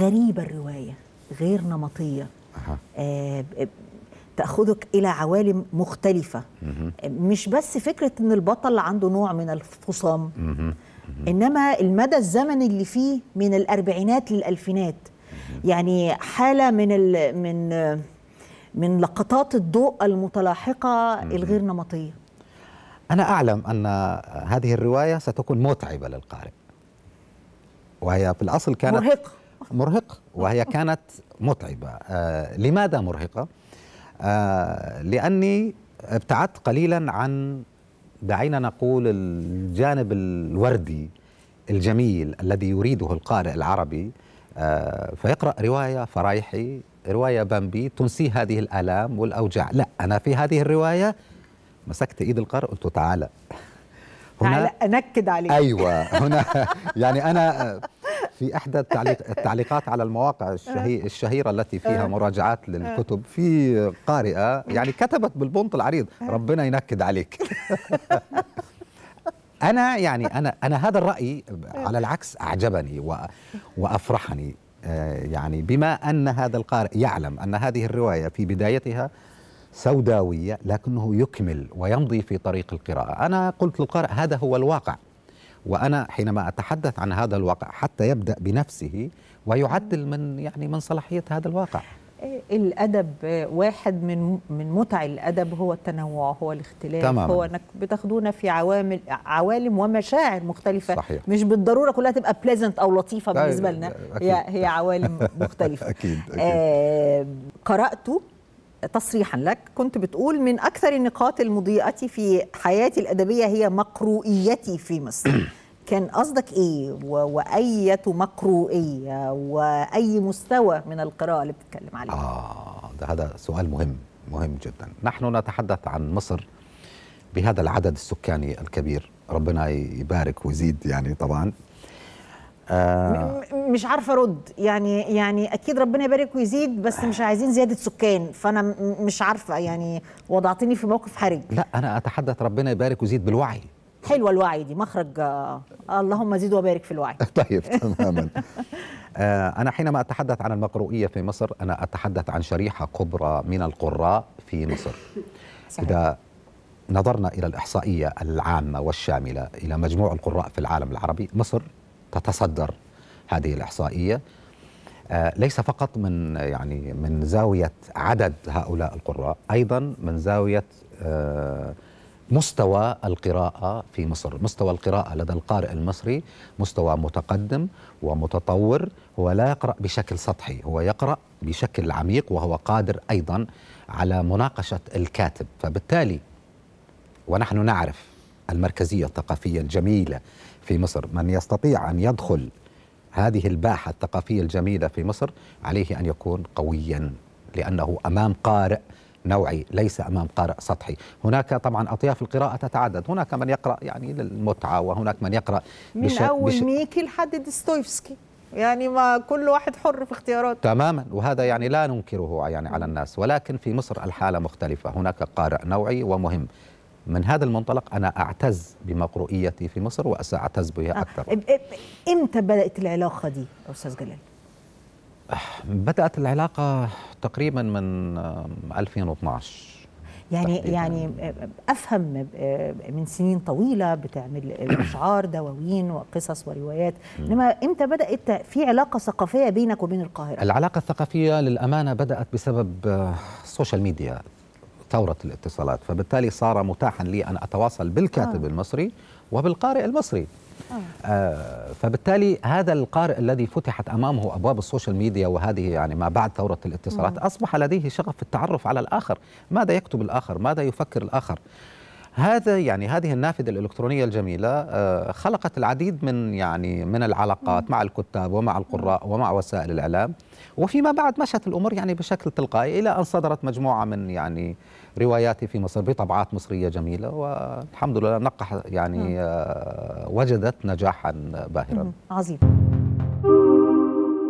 غريبه الروايه غير نمطيه آه تاخذك الى عوالم مختلفه آه، مش بس فكره ان البطل عنده نوع من الفصام انما المدى الزمني اللي فيه من الاربعينات للالفينات يعني حاله من ال من من لقطات الضوء المتلاحقه الغير نمطيه انا اعلم ان هذه الروايه ستكون متعبه للقارئ وهي في الاصل كانت مرهقه مرهقة وهي كانت متعبة آه لماذا مرهقة؟ آه لأني ابتعدت قليلا عن دعينا نقول الجانب الوردي الجميل الذي يريده القارئ العربي آه فيقرأ رواية فرايحي رواية بامبي تنسيه هذه الآلام والأوجاع لا أنا في هذه الرواية مسكت إيد القارئ قلت تعالى هنا تعالى أنكد عليك أيوة هنا يعني أنا في احدى التعليق التعليقات على المواقع الشهي آه. الشهيره التي فيها آه. مراجعات آه. للكتب في قارئه يعني كتبت بالبنط العريض ربنا ينكد عليك انا يعني انا انا هذا الراي على العكس اعجبني وافرحني يعني بما ان هذا القارئ يعلم ان هذه الروايه في بدايتها سوداويه لكنه يكمل ويمضي في طريق القراءه انا قلت للقارئ هذا هو الواقع وانا حينما اتحدث عن هذا الواقع حتى يبدا بنفسه ويعدل من يعني من صلاحيه هذا الواقع الادب واحد من من متع الادب هو التنوع هو الاختلاف تماما. هو انك بتاخدونا في عوامل عوالم ومشاعر مختلفه صحيح. مش بالضروره كلها تبقى بليزنت او لطيفه طيب، بالنسبه لنا هي هي عوالم مختلفه أكيد. أكيد. آه قراته تصريحا لك كنت بتقول من أكثر النقاط المضيئة في حياتي الأدبية هي مقروئيتي في مصر كان قصدك إيه وأية مقروئية وأي مستوى من القراءة اللي بتتكلم عليه آه ده هذا سؤال مهم مهم جدا نحن نتحدث عن مصر بهذا العدد السكاني الكبير ربنا يبارك ويزيد يعني طبعا آه مش عارفه ارد يعني يعني اكيد ربنا يبارك ويزيد بس مش عايزين زياده سكان فانا مش عارفه يعني وضعتني في موقف حرج لا انا اتحدث ربنا يبارك ويزيد بالوعي حلوه الوعي دي مخرج آه اللهم زد وبارك في الوعي طيب تماما آه انا حينما اتحدث عن المقروئيه في مصر انا اتحدث عن شريحه كبرى من القراء في مصر صحيح. اذا نظرنا الى الاحصائيه العامه والشامله الى مجموع القراء في العالم العربي مصر تتصدر هذه الإحصائية آه، ليس فقط من يعني من زاوية عدد هؤلاء القراء أيضا من زاوية آه، مستوى القراءة في مصر مستوى القراءة لدى القارئ المصري مستوى متقدم ومتطور هو لا يقرأ بشكل سطحي هو يقرأ بشكل عميق وهو قادر أيضا على مناقشة الكاتب فبالتالي ونحن نعرف المركزية الثقافية الجميلة في مصر من يستطيع أن يدخل هذه الباحة الثقافية الجميلة في مصر عليه أن يكون قويا لأنه أمام قارئ نوعي ليس امام قارئ سطحي هناك طبعا اطياف القراءه تتعدد هناك من يقرا يعني للمتعه وهناك من يقرا من بش... اول بش... ميكي لحد ديستويفسكي يعني ما كل واحد حر في اختياراته تماما وهذا يعني لا ننكره يعني على الناس ولكن في مصر الحاله مختلفه هناك قارئ نوعي ومهم من هذا المنطلق أنا أعتز بمقروئيتي في مصر وسأعتز بها آه، أكثر آه. إمتى بدأت العلاقة دي أستاذ جلال؟ بدأت العلاقة تقريبا من 2012 آه، يعني تحديداً. يعني آه، افهم من سنين طويله بتعمل اشعار دواوين وقصص وروايات انما امتى بدات في علاقه ثقافيه بينك وبين القاهره العلاقه الثقافيه للامانه بدات بسبب السوشيال ميديا ثورة الاتصالات فبالتالي صار متاحا لي أن أتواصل بالكاتب آه. المصري وبالقارئ المصري آه. آه فبالتالي هذا القارئ الذي فتحت امامه ابواب السوشيال ميديا وهذه يعني ما بعد ثوره الاتصالات آه. اصبح لديه شغف في التعرف على الاخر، ماذا يكتب الاخر؟ ماذا يفكر الاخر؟ هذا يعني هذه النافذه الالكترونيه الجميله آه، خلقت العديد من يعني من العلاقات مع الكتاب ومع القراء ومع وسائل الاعلام وفيما بعد مشت الامور يعني بشكل تلقائي الى ان صدرت مجموعه من يعني رواياتي في مصر بطبعات مصريه جميله والحمد لله نقح يعني آه، وجدت نجاحا باهرا عظيم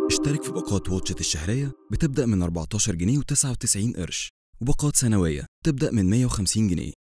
اشترك في باقات واتشت الشهريه بتبدا من 14 جنيه و99 قرش وباقات سنويه تبدا من 150 جنيه